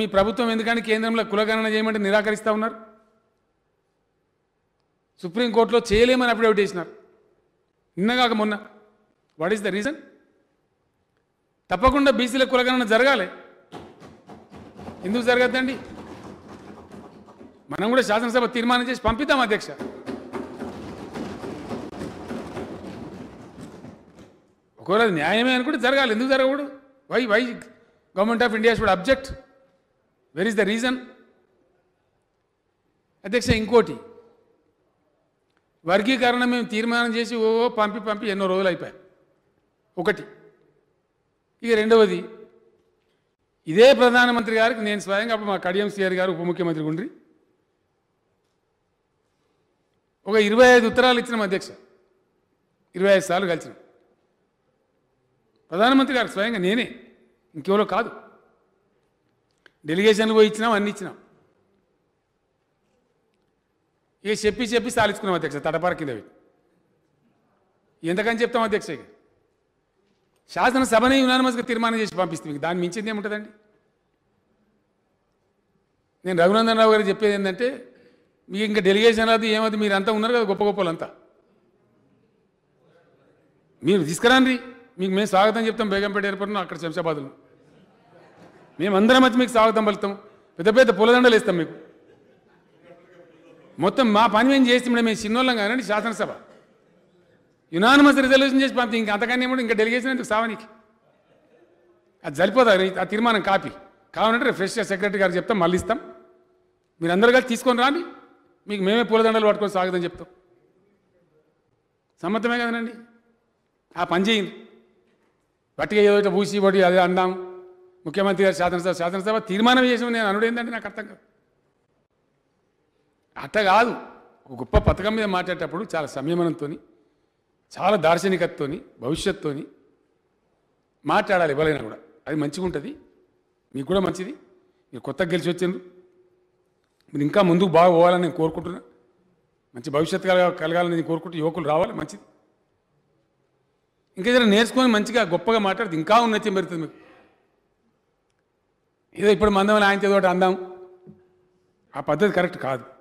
మీ ప్రభుత్వం ఎందుకని కేంద్రంలో కులగణన చేయమంటే నిరాకరిస్తూ ఉన్నారు సుప్రీంకోర్టులో చేయలేమని అఫిడవిట్ చేసినారు నిన్నగాక మొన్న వాట్ ఈస్ ద రీజన్ తప్పకుండా బీసీల కులగణన జరగాలి ఎందుకు జరగద్దండి మనం కూడా శాసనసభ తీర్మానం చేసి పంపిద్దాం అధ్యక్ష ఒకవేళ న్యాయమే అనుకుంటే జరగాలి ఎందుకు జరగకూడదు why why government of India should object where is the reason అధ్యక్ష ఇంకోటి వర్గీకరణ మేము తీర్మానం చేసి ఓ పంపి పంపి ఎన్నో రోజులు అయిపోయాయి ఒకటి ఇక రెండవది ఇదే ప్రధానమంత్రి గారికి నేను స్వయంగా అప్పుడు మా కడియం సిఆర్ గారు ఉప ముఖ్యమంత్రి గుండ్రి ఒక ఇరవై ఐదు ఉత్తరాలు ఇచ్చిన అధ్యక్ష ఇరవై ఐదు సార్లు కలిసిన ప్రధానమంత్రి గారు స్వయంగా నేనే ఇంకెవరో కాదు డెలిగేషన్లు పోయి ఇచ్చినాం అన్ని ఇచ్చినాం ఇక చెప్పి చెప్పి సాలించుకున్నాం అధ్యక్ష తటపార కింద ఎంతకని చెప్తాం అధ్యక్ష ఇక శాసనసభనే యునానిమస్గా తీర్మానం చేసి పంపిస్తే మీకు దాన్ని మించింది ఏముంటుందండి నేను రఘునందన్ రావు గారు చెప్పేది ఏంటంటే మీకు ఇంకా డెలిగేషన్ రాదు ఏమది మీరు అంతా ఉన్నారు కదా గొప్ప గొప్పలంతా మీరు తీసుకురండి మీకు మేము స్వాగతం చెప్తాం బేగంపేట ఏర్పడిన అక్కడ శంషాబాద్లో మేమందరం వచ్చి మీకు స్వాగతం పలుతాం పెద్ద పెద్ద పూలదండలు ఇస్తాం మీకు మొత్తం మా పని మేము చేసి మేము చిన్నోళ్ళం కానండి శాసనసభ యునానిమస్ రిజల్యూషన్ చేసి పంపి ఇంకా అంతకన్నా ఏమో ఇంకా డెలిగేషన్ ఎందుకు సావనికి అది సరిపోదు ఆ తీర్మానం కాపీ కావాలంటే ఫ్రెష్ సెక్రటరీ గారు చెప్తాం మళ్ళీ ఇస్తాం మీరు అందరు కలిసి తీసుకొని రాండి మీకు మేమే పూలదండలు పట్టుకొని స్వాగతం చెప్తాం సమ్మతమే కదనండి ఆ పని చేయండి బట్టిగా ఏదో పూసి పడి అదే అందాము ముఖ్యమంత్రి గారు శాసనసభ శాసనసభ తీర్మానం చేసిన నేను అనుడు ఏంటంటే నాకు అర్థం కాదు అర్థ కాదు ఒక గొప్ప పథకం మీద మాట్లాడేటప్పుడు చాలా సంయమనంతో చాలా దార్శనికతతో భవిష్యత్తుతో మాట్లాడాలి ఇవ్వలేనా కూడా అది మంచిగా ఉంటుంది మీకు కూడా మంచిది మీరు కొత్తగా గెలిచి వచ్చిండ్రు మీరు ఇంకా ముందుకు బాగా పోవాలని నేను కోరుకుంటున్నా మంచి భవిష్యత్తు కలగా కలగాలని నేను కోరుకుంటూ యువకులు రావాలి మంచిది ఇంకేదైనా నేర్చుకొని మంచిగా గొప్పగా మాట్లాడితే ఇంకా ఉన్నతి మెరుగుతుంది మీకు ఇదే ఇప్పుడు మందమని ఆయన చదవటం అందం ఆ పద్ధతి కరెక్ట్ కాదు